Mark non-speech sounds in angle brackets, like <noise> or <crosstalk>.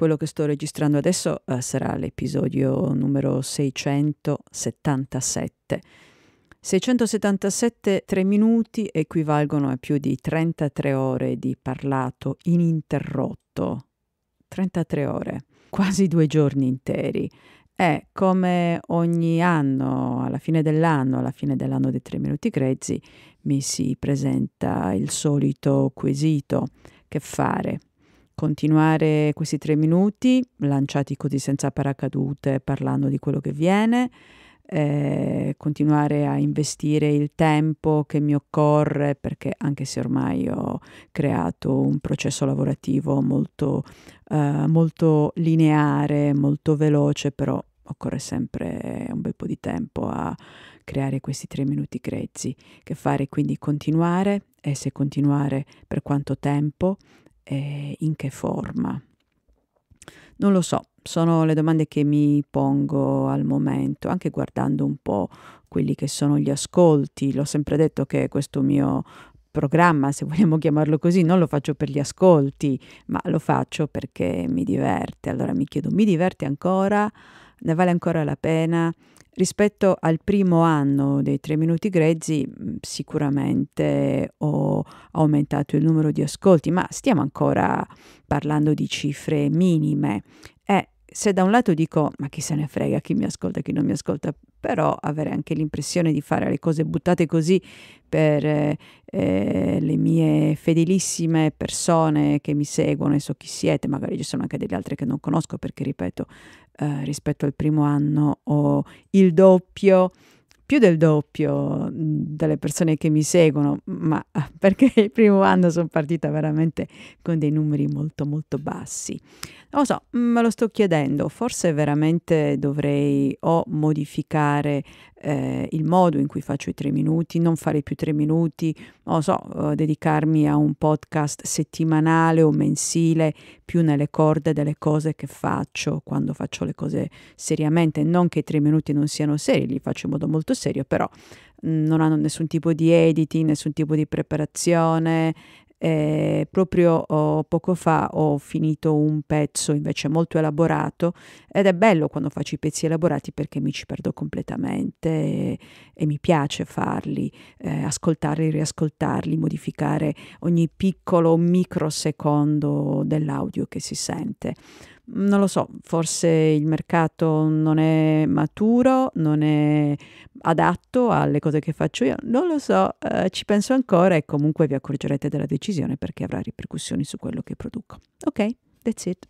Quello che sto registrando adesso eh, sarà l'episodio numero 677. 677 3 minuti equivalgono a più di 33 ore di parlato ininterrotto. 33 ore, quasi due giorni interi. È come ogni anno, alla fine dell'anno, alla fine dell'anno dei 3 minuti grezzi, mi si presenta il solito quesito. Che fare? continuare questi tre minuti lanciati così senza paracadute, parlando di quello che viene, eh, continuare a investire il tempo che mi occorre perché anche se ormai ho creato un processo lavorativo molto, eh, molto lineare, molto veloce, però occorre sempre un bel po' di tempo a creare questi tre minuti grezzi. Che fare quindi continuare e se continuare per quanto tempo, eh, in che forma? Non lo so, sono le domande che mi pongo al momento, anche guardando un po' quelli che sono gli ascolti. L'ho sempre detto che questo mio programma, se vogliamo chiamarlo così, non lo faccio per gli ascolti, ma lo faccio perché mi diverte. Allora mi chiedo, mi diverte ancora? ne vale ancora la pena? Rispetto al primo anno dei tre minuti grezzi mm, sicuramente ho aumentato il numero di ascolti, ma stiamo ancora parlando di cifre minime. E se da un lato dico ma chi se ne frega chi mi ascolta e chi non mi ascolta, però avere anche l'impressione di fare le cose buttate così per eh, le mie fedelissime persone che mi seguono e so chi siete, magari ci sono anche delle altre che non conosco perché ripeto eh, rispetto al primo anno o il doppio, più del doppio delle persone che mi seguono, ma eh, <laughs> perché il primo anno sono partita veramente con dei numeri molto molto bassi. Non lo so, me lo sto chiedendo, forse veramente dovrei o modificare eh, il modo in cui faccio i tre minuti, non fare più tre minuti, non so, eh, dedicarmi a un podcast settimanale o mensile, più nelle corde delle cose che faccio quando faccio le cose seriamente. Non che i tre minuti non siano seri, li faccio in modo molto serio, però mh, mm, non hanno nessun tipo di editing, nessun tipo di preparazione, eh, proprio oh, poco fa ho finito un pezzo invece molto elaborato ed è bello quando faccio i pezzi elaborati perché mi ci perdo completamente e, e mi piace farli, eh, ascoltarli, riascoltarli, modificare ogni piccolo microsecondo dell'audio che si sente non lo so, forse il mercato non è maturo, non è adatto alle cose che faccio io, non lo so, eh, ci penso ancora e comunque vi accorgerete della decisione perché avrà ripercussioni su quello che produco. Ok, that's it.